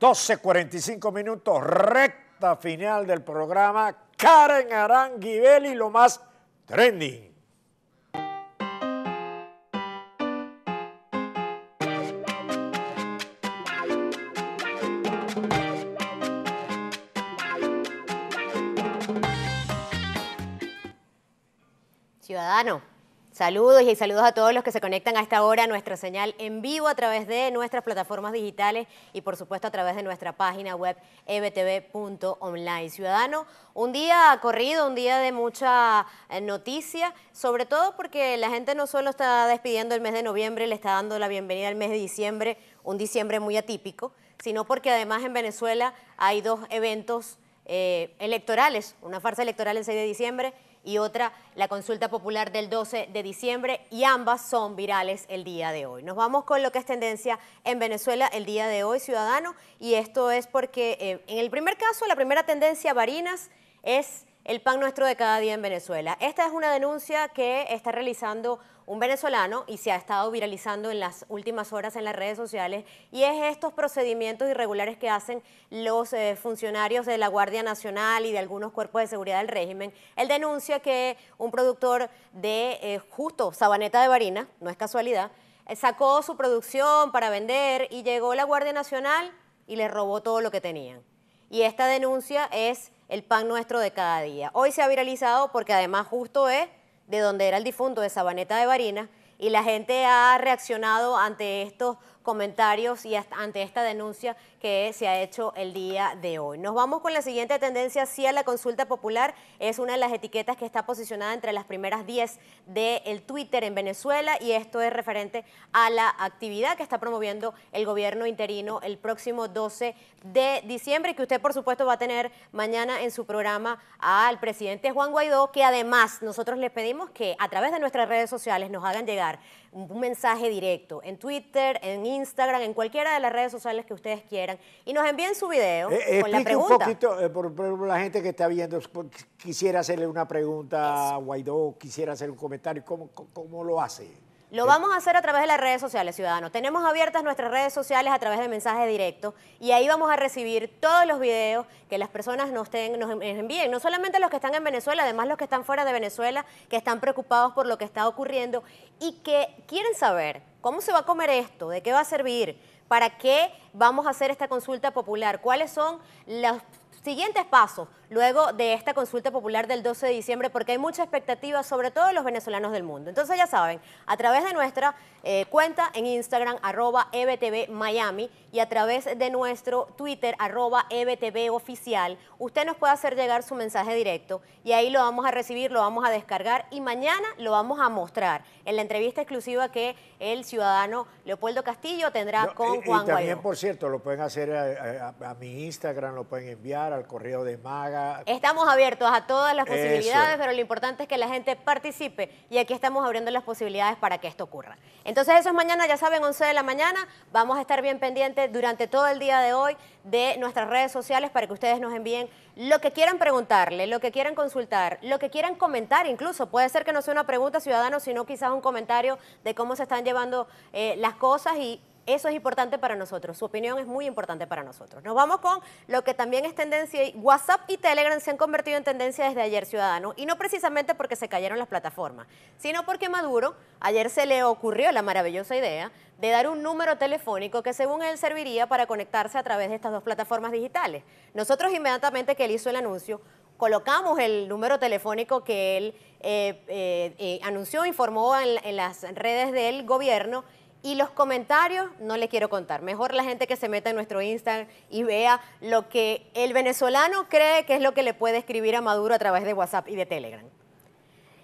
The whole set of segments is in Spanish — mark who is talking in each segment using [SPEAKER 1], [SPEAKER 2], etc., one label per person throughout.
[SPEAKER 1] 12.45 minutos, recta final del programa. Karen Aranguibel y lo más trending.
[SPEAKER 2] Ciudadano. Saludos y saludos a todos los que se conectan a esta hora a nuestra señal en vivo a través de nuestras plataformas digitales y por supuesto a través de nuestra página web ebtv.online. Ciudadano, un día corrido, un día de mucha eh, noticia, sobre todo porque la gente no solo está despidiendo el mes de noviembre, le está dando la bienvenida al mes de diciembre, un diciembre muy atípico, sino porque además en Venezuela hay dos eventos eh, electorales, una farsa electoral el 6 de diciembre y otra la consulta popular del 12 de diciembre y ambas son virales el día de hoy. Nos vamos con lo que es tendencia en Venezuela el día de hoy, ciudadano, y esto es porque eh, en el primer caso, la primera tendencia, Varinas, es el pan nuestro de cada día en Venezuela. Esta es una denuncia que está realizando un venezolano y se ha estado viralizando en las últimas horas en las redes sociales y es estos procedimientos irregulares que hacen los eh, funcionarios de la Guardia Nacional y de algunos cuerpos de seguridad del régimen. Él denuncia que un productor de eh, justo Sabaneta de Barina, no es casualidad, eh, sacó su producción para vender y llegó la Guardia Nacional y les robó todo lo que tenían. Y esta denuncia es el pan nuestro de cada día. Hoy se ha viralizado porque además justo es de donde era el difunto de Sabaneta de Varina, y la gente ha reaccionado ante estos comentarios y ante esta denuncia que se ha hecho el día de hoy. Nos vamos con la siguiente tendencia, sí a la consulta popular, es una de las etiquetas que está posicionada entre las primeras 10 del Twitter en Venezuela y esto es referente a la actividad que está promoviendo el gobierno interino el próximo 12 de diciembre, que usted por supuesto va a tener mañana en su programa al presidente Juan Guaidó, que además nosotros le pedimos que a través de nuestras redes sociales nos hagan llegar un mensaje directo en Twitter, en Instagram, Instagram, en cualquiera de las redes sociales que ustedes quieran y nos envíen su video eh, con la pregunta. un poquito,
[SPEAKER 1] eh, por, la gente que está viendo, pues, quisiera hacerle una pregunta a Guaidó, quisiera hacer un comentario, ¿cómo, cómo lo hace?
[SPEAKER 2] Lo eh, vamos a hacer a través de las redes sociales, ciudadanos. Tenemos abiertas nuestras redes sociales a través de mensajes directos y ahí vamos a recibir todos los videos que las personas nos, nos, envíen. No solamente los que están en Venezuela, además los que están fuera de Venezuela, que están preocupados por lo que está ocurriendo y que quieren saber ¿Cómo se va a comer esto? ¿De qué va a servir? ¿Para qué vamos a hacer esta consulta popular? ¿Cuáles son las siguientes pasos luego de esta consulta popular del 12 de diciembre, porque hay mucha expectativa, sobre todo los venezolanos del mundo. Entonces ya saben, a través de nuestra eh, cuenta en Instagram, arroba EBTV Miami, y a través de nuestro Twitter, arroba EBTV usted nos puede hacer llegar su mensaje directo y ahí lo vamos a recibir, lo vamos a descargar y mañana lo vamos a mostrar en la entrevista exclusiva que el ciudadano Leopoldo Castillo tendrá con Juan Juan Y también,
[SPEAKER 1] por cierto, lo pueden hacer a mi Instagram, lo pueden enviar al correo de Maga.
[SPEAKER 2] Estamos abiertos a todas las posibilidades, pero lo importante es que la gente participe y aquí estamos abriendo las posibilidades para que esto ocurra. Entonces eso es mañana, ya saben, 11 de la mañana. Vamos a estar bien pendientes durante todo el día de hoy de nuestras redes sociales para que ustedes nos envíen lo que quieran preguntarle, lo que quieran consultar, lo que quieran comentar incluso. Puede ser que no sea una pregunta ciudadano, sino quizás un comentario de cómo se están llevando eh, las cosas y eso es importante para nosotros, su opinión es muy importante para nosotros. Nos vamos con lo que también es tendencia. WhatsApp y Telegram se han convertido en tendencia desde ayer, ciudadano, y no precisamente porque se cayeron las plataformas, sino porque Maduro ayer se le ocurrió la maravillosa idea de dar un número telefónico que según él serviría para conectarse a través de estas dos plataformas digitales. Nosotros inmediatamente que él hizo el anuncio, colocamos el número telefónico que él eh, eh, eh, anunció, informó en las redes del gobierno y los comentarios no les quiero contar. Mejor la gente que se meta en nuestro Instagram y vea lo que el venezolano cree que es lo que le puede escribir a Maduro a través de WhatsApp y de Telegram.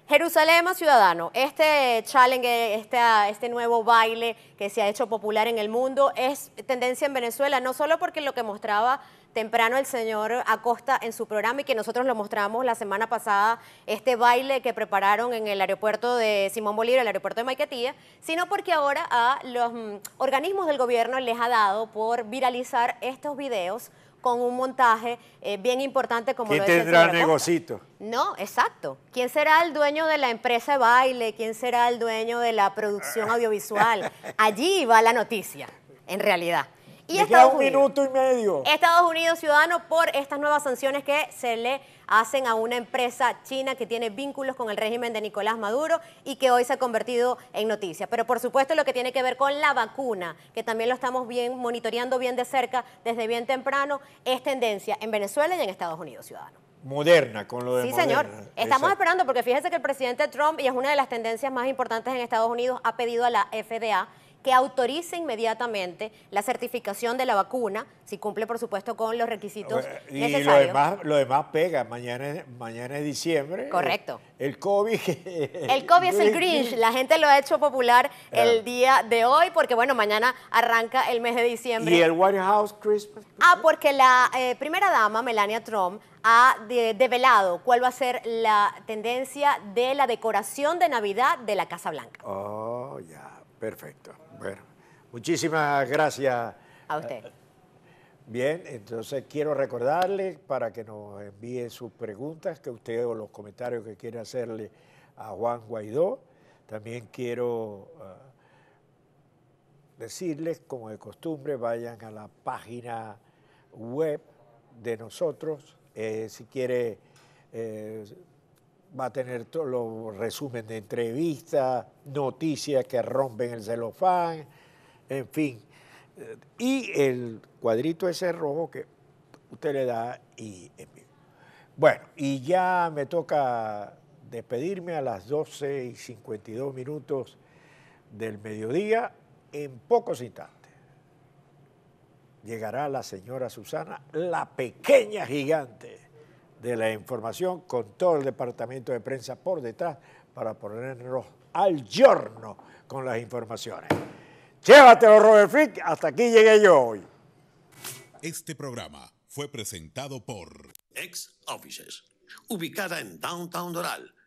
[SPEAKER 2] Jerusalén ciudadano, este challenge, este, este nuevo baile que se ha hecho popular en el mundo es tendencia en Venezuela, no solo porque lo que mostraba temprano el señor Acosta en su programa y que nosotros lo mostramos la semana pasada, este baile que prepararon en el aeropuerto de Simón Bolívar, el aeropuerto de Maiquetía, sino porque ahora a los mm, organismos del gobierno les ha dado por viralizar estos videos con un montaje eh, bien importante como ¿Quién tendrá el negocito? No, exacto. ¿Quién será el dueño de la empresa de baile? ¿Quién será el dueño de la producción audiovisual? Allí va la noticia, en realidad. Y Estados un Unidos. minuto y medio. Estados Unidos ciudadano por estas nuevas sanciones que se le hacen a una empresa china que tiene vínculos con el régimen de Nicolás Maduro y que hoy se ha convertido en noticia. Pero por supuesto lo que tiene que ver con la vacuna, que también lo estamos bien monitoreando bien de cerca desde bien temprano, es tendencia en Venezuela y en Estados Unidos ciudadano.
[SPEAKER 1] Moderna, con lo de. Sí, señor. Estamos
[SPEAKER 2] esperando, porque fíjese que el presidente Trump, y es una de las tendencias más importantes en Estados Unidos, ha pedido a la FDA que autorice inmediatamente la certificación de la vacuna, si cumple, por supuesto, con los requisitos eh, y lo demás,
[SPEAKER 1] lo demás pega. Mañana es, mañana es diciembre. Eh, Correcto. El, COVID. El COVID es el Grinch. La
[SPEAKER 2] gente lo ha hecho popular el día de hoy porque, bueno, mañana arranca el mes de diciembre. ¿Y el
[SPEAKER 1] White House Christmas?
[SPEAKER 2] Ah, porque la eh, primera dama, Melania Trump, ha develado cuál va a ser la tendencia de la decoración de Navidad de la Casa Blanca.
[SPEAKER 1] Oh, ya, perfecto. Bueno, muchísimas gracias. A usted. Bien, entonces quiero recordarle para que nos envíe sus preguntas, que usted o los comentarios que quiere hacerle a Juan Guaidó. También quiero ah, decirles, como de costumbre, vayan a la página web de nosotros. Eh, si quiere eh, va a tener todos los resúmenes de entrevistas, noticias que rompen el celofán, en fin. Y el cuadrito ese rojo que usted le da y envío. Bueno, y ya me toca despedirme a las 12 y 52 minutos del mediodía en pocos instantes. Llegará la señora Susana, la pequeña gigante de la información con todo el departamento de prensa por detrás para ponernos al giorno con las informaciones. Llévatelo, Robert Frick. Hasta aquí llegué yo hoy. Este programa fue presentado por Ex Offices, ubicada en Downtown Doral